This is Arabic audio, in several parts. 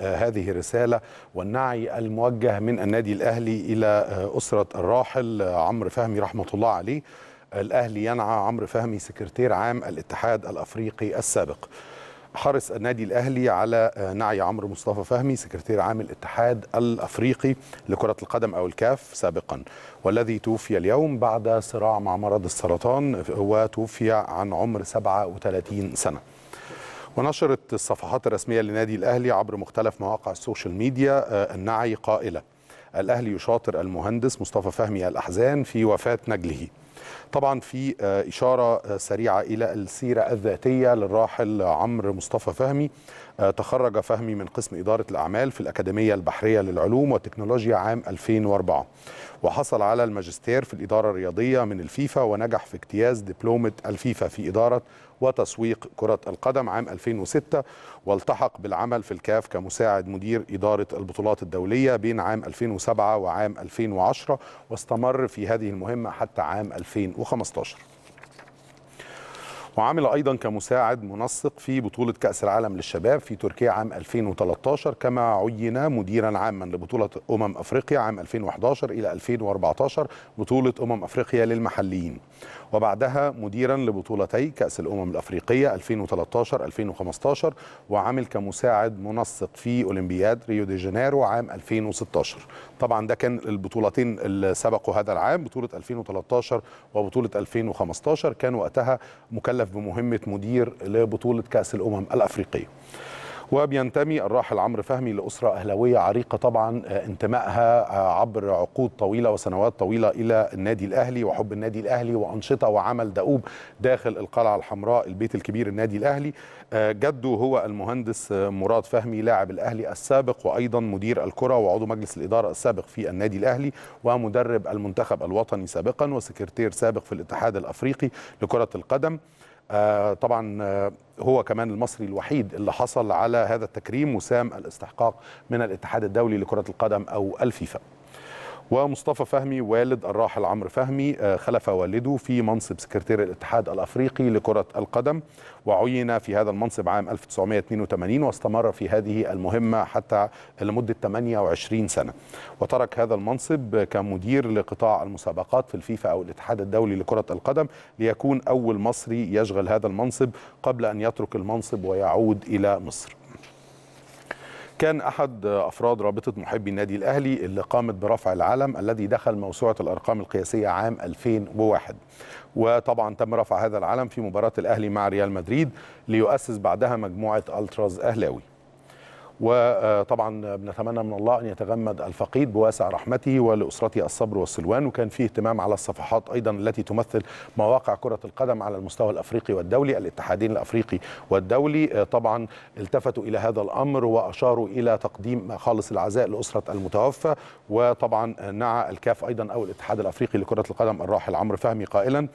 هذه الرسالة والنعي الموجه من النادي الأهلي إلى آه، أسرة الراحل آه، عمرو فهمي رحمة الله عليه الأهلي ينعى عمرو فهمي سكرتير عام الاتحاد الأفريقي السابق حرص النادي الأهلي على آه، نعي عمرو مصطفى فهمي سكرتير عام الاتحاد الأفريقي لكرة القدم أو الكاف سابقا والذي توفي اليوم بعد صراع مع مرض السرطان وتوفي عن عمر 37 سنة ونشرت الصفحات الرسمية لنادي الأهلي عبر مختلف مواقع السوشيال ميديا آه، النعي قائلة الأهلي يشاطر المهندس مصطفى فهمي الأحزان في وفاة نجله طبعا في آه، إشارة آه، سريعة إلى السيرة الذاتية للراحل عمرو مصطفى فهمي آه، تخرج فهمي من قسم إدارة الأعمال في الأكاديمية البحرية للعلوم والتكنولوجيا عام 2004 وحصل على الماجستير في الإدارة الرياضية من الفيفا ونجح في اجتياز دبلومة الفيفا في إدارة وتسويق كرة القدم عام 2006 والتحق بالعمل في الكاف كمساعد مدير إدارة البطولات الدولية بين عام 2007 وعام 2010 واستمر في هذه المهمة حتى عام 2000 2015 وعمل ايضا كمساعد منسق في بطوله كاس العالم للشباب في تركيا عام 2013 كما عين مديرا عاما لبطوله امم افريقيا عام 2011 الى 2014 بطوله امم افريقيا للمحليين وبعدها مديرا لبطولتي كأس الأمم الأفريقية 2013-2015 وعمل كمساعد منسق في أولمبياد ريو دي جانيرو عام 2016 طبعا ده كان البطولتين اللي سبقوا هذا العام بطولة 2013 وبطولة 2015 كان وقتها مكلف بمهمة مدير لبطولة كأس الأمم الأفريقية وبينتمي الراحل عمرو فهمي لأسرة أهلاوية عريقة طبعا آه، انتمائها آه، عبر عقود طويلة وسنوات طويلة إلى النادي الأهلي وحب النادي الأهلي وأنشطة وعمل دؤوب داخل القلعة الحمراء البيت الكبير النادي الأهلي آه، جده هو المهندس مراد فهمي لاعب الأهلي السابق وأيضا مدير الكرة وعضو مجلس الإدارة السابق في النادي الأهلي ومدرب المنتخب الوطني سابقا وسكرتير سابق في الاتحاد الأفريقي لكرة القدم آه، طبعا آه، هو كمان المصري الوحيد اللي حصل على هذا التكريم وسام الاستحقاق من الاتحاد الدولي لكرة القدم أو الفيفا ومصطفى فهمي والد الراحل عمرو فهمي آه، خلف والده في منصب سكرتير الاتحاد الافريقي لكره القدم وعين في هذا المنصب عام 1982 واستمر في هذه المهمه حتى لمده 28 سنه وترك هذا المنصب كمدير لقطاع المسابقات في الفيفا او الاتحاد الدولي لكره القدم ليكون اول مصري يشغل هذا المنصب قبل ان يترك المنصب ويعود الى مصر كان أحد أفراد رابطة محبي النادي الأهلي اللي قامت برفع العلم الذي دخل موسوعة الأرقام القياسية عام 2001 وطبعا تم رفع هذا العلم في مباراة الأهلي مع ريال مدريد ليؤسس بعدها مجموعة ألتراز أهلاوي وطبعا بنتمنى من الله ان يتغمد الفقيد بواسع رحمته ولاسرته الصبر والسلوان وكان في اهتمام على الصفحات ايضا التي تمثل مواقع كره القدم على المستوى الافريقي والدولي الاتحادين الافريقي والدولي آه، طبعا التفتوا الى هذا الامر واشاروا الى تقديم خالص العزاء لاسره المتوفى وطبعا نعى الكاف ايضا او الاتحاد الافريقي لكره القدم الراحل عمرو فهمي قائلا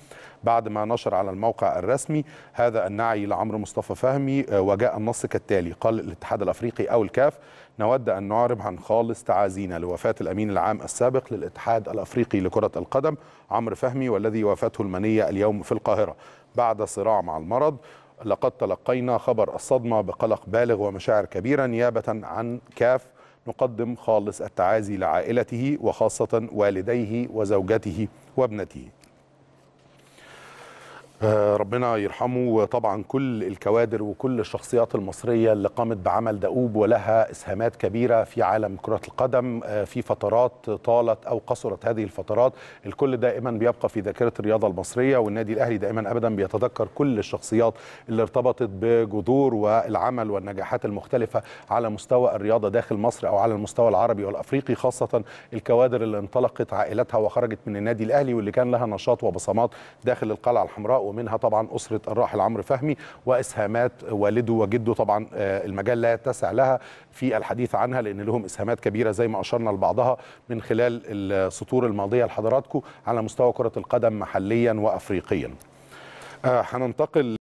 بعد ما نشر على الموقع الرسمي هذا النعي لعمرو مصطفى فهمي آه، وجاء النص كالتالي قال الاتحاد الافريقي أو الكاف نود أن نعرب عن خالص تعازينا لوفاة الأمين العام السابق للاتحاد الأفريقي لكرة القدم عمرو فهمي والذي وافته المنية اليوم في القاهرة بعد صراع مع المرض لقد تلقينا خبر الصدمة بقلق بالغ ومشاعر كبيرة نيابة عن كاف نقدم خالص التعازي لعائلته وخاصة والديه وزوجته وابنته آه، ربنا يرحمه وطبعا كل الكوادر وكل الشخصيات المصرية اللي قامت بعمل دؤوب ولها إسهامات كبيرة في عالم كرة القدم آه، في فترات طالت أو قصرت هذه الفترات الكل دائما بيبقى في ذاكرة الرياضة المصرية والنادي الأهلي دائما أبدا بيتذكر كل الشخصيات اللي ارتبطت بجذور والعمل والنجاحات المختلفة على مستوى الرياضة داخل مصر أو على المستوى العربي والأفريقي خاصة الكوادر اللي انطلقت عائلتها وخرجت من النادي الأهلي واللي كان لها نشاط وبصمات داخل القلعة الحمراء ومنها طبعا أسرة الراحل عمرو فهمي وإسهامات والده وجده طبعا آه، المجال لا يتسع لها في الحديث عنها لأن لهم إسهامات كبيرة زي ما أشرنا لبعضها من خلال السطور الماضية لحضراتكم على مستوى كرة القدم محليا وأفريقيا آه، هننتقل